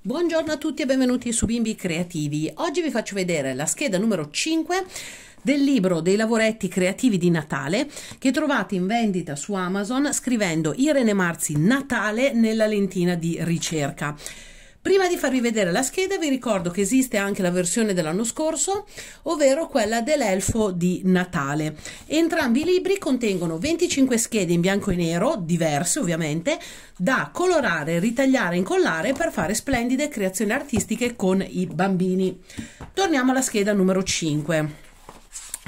Buongiorno a tutti e benvenuti su Bimbi Creativi. Oggi vi faccio vedere la scheda numero 5 del libro dei lavoretti creativi di Natale che trovate in vendita su Amazon scrivendo Irene Marzi Natale nella lentina di ricerca. Prima di farvi vedere la scheda vi ricordo che esiste anche la versione dell'anno scorso, ovvero quella dell'elfo di Natale. Entrambi i libri contengono 25 schede in bianco e nero, diverse ovviamente, da colorare, ritagliare, e incollare per fare splendide creazioni artistiche con i bambini. Torniamo alla scheda numero 5.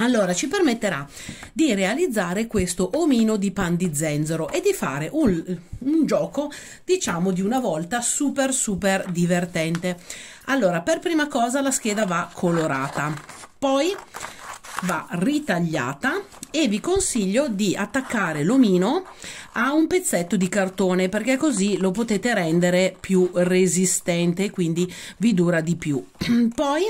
Allora, ci permetterà di realizzare questo omino di pan di zenzero e di fare un, un gioco, diciamo, di una volta super super divertente. Allora, per prima cosa la scheda va colorata. Poi va ritagliata e vi consiglio di attaccare l'omino a un pezzetto di cartone perché così lo potete rendere più resistente quindi vi dura di più poi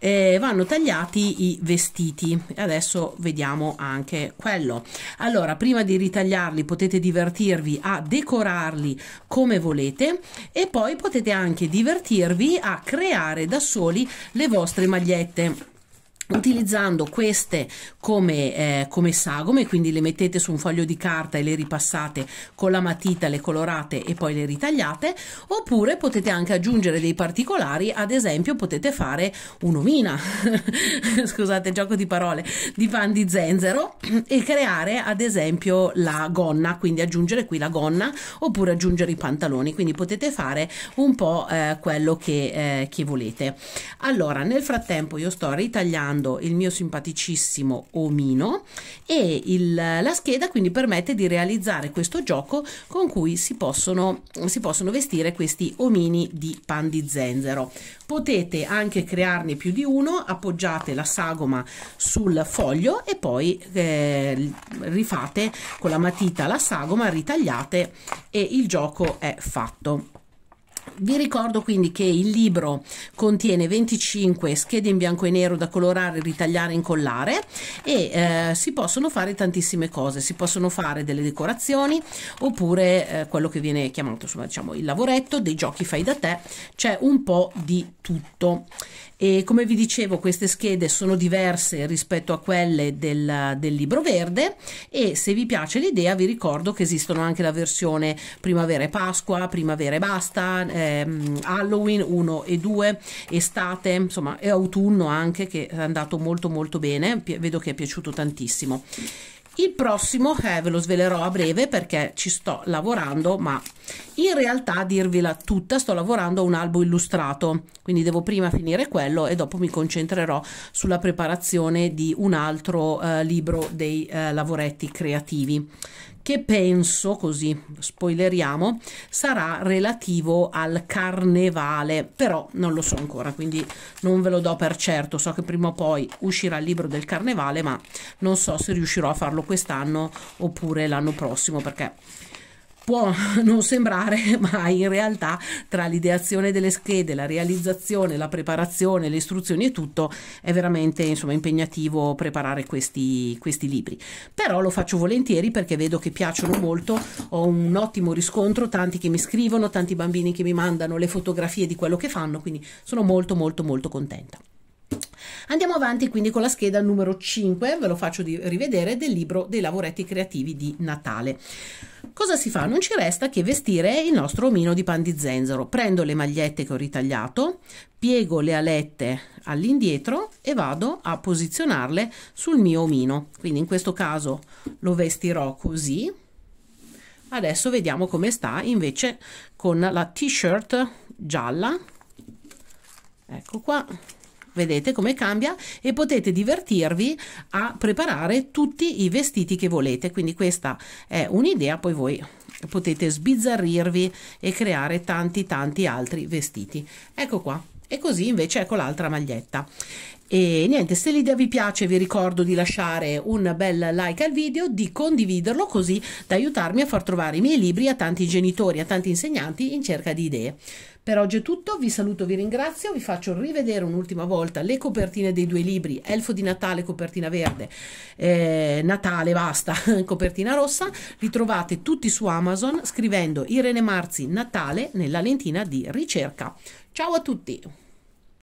eh, vanno tagliati i vestiti adesso vediamo anche quello allora prima di ritagliarli potete divertirvi a decorarli come volete e poi potete anche divertirvi a creare da soli le vostre magliette utilizzando queste come, eh, come, sagome, quindi le mettete su un foglio di carta e le ripassate con la matita, le colorate e poi le ritagliate, oppure potete anche aggiungere dei particolari, ad esempio potete fare un'omina, scusate gioco di parole, di pan di zenzero e creare ad esempio la gonna, quindi aggiungere qui la gonna oppure aggiungere i pantaloni, quindi potete fare un po' eh, quello che, eh, che volete. Allora, nel frattempo io sto ritagliando usando il mio simpaticissimo omino e il, la scheda quindi permette di realizzare questo gioco con cui si possono, si possono vestire questi omini di pan di zenzero. Potete anche crearne più di uno, appoggiate la sagoma sul foglio e poi eh, rifate con la matita la sagoma, ritagliate e il gioco è fatto. Vi ricordo quindi che il libro contiene 25 schede in bianco e nero da colorare, ritagliare, incollare e eh, si possono fare tantissime cose, si possono fare delle decorazioni oppure eh, quello che viene chiamato insomma, diciamo, il lavoretto, dei giochi fai da te, c'è un po' di tutto. E come vi dicevo, queste schede sono diverse rispetto a quelle del, del libro verde e se vi piace l'idea vi ricordo che esistono anche la versione primavera e Pasqua, primavera e basta, ehm, Halloween 1 e 2, estate, insomma, e autunno anche che è andato molto molto bene, P vedo che è piaciuto tantissimo. Il prossimo eh, ve lo svelerò a breve perché ci sto lavorando, ma in realtà a dirvela tutta sto lavorando a un albo illustrato, quindi devo prima finire quello e dopo mi concentrerò sulla preparazione di un altro eh, libro dei eh, lavoretti creativi che penso, così spoileriamo, sarà relativo al carnevale, però non lo so ancora, quindi non ve lo do per certo, so che prima o poi uscirà il libro del carnevale, ma non so se riuscirò a farlo quest'anno oppure l'anno prossimo perché può non sembrare, ma in realtà tra l'ideazione delle schede, la realizzazione, la preparazione, le istruzioni e tutto è veramente insomma, impegnativo preparare questi, questi, libri. Però lo faccio volentieri perché vedo che piacciono molto, ho un ottimo riscontro, tanti che mi scrivono, tanti bambini che mi mandano le fotografie di quello che fanno, quindi sono molto molto molto contenta. Andiamo avanti quindi con la scheda numero 5, ve lo faccio rivedere, del libro dei lavoretti creativi di Natale. Cosa si fa? Non ci resta che vestire il nostro omino di pan di zenzero. Prendo le magliette che ho ritagliato, piego le alette all'indietro e vado a posizionarle sul mio omino. Quindi in questo caso lo vestirò così. Adesso vediamo come sta invece con la t-shirt gialla. Ecco qua, vedete come cambia e potete divertirvi a preparare tutti i vestiti che volete quindi questa è un'idea poi voi potete sbizzarrirvi e creare tanti tanti altri vestiti ecco qua e così invece ecco l'altra maglietta e niente, se l'idea vi piace vi ricordo di lasciare un bel like al video, di condividerlo così da aiutarmi a far trovare i miei libri a tanti genitori, a tanti insegnanti in cerca di idee. Per oggi è tutto, vi saluto, vi ringrazio, vi faccio rivedere un'ultima volta le copertine dei due libri, Elfo di Natale, copertina verde, eh, Natale basta, copertina rossa, li trovate tutti su Amazon scrivendo Irene Marzi Natale nella lentina di ricerca. Ciao a tutti!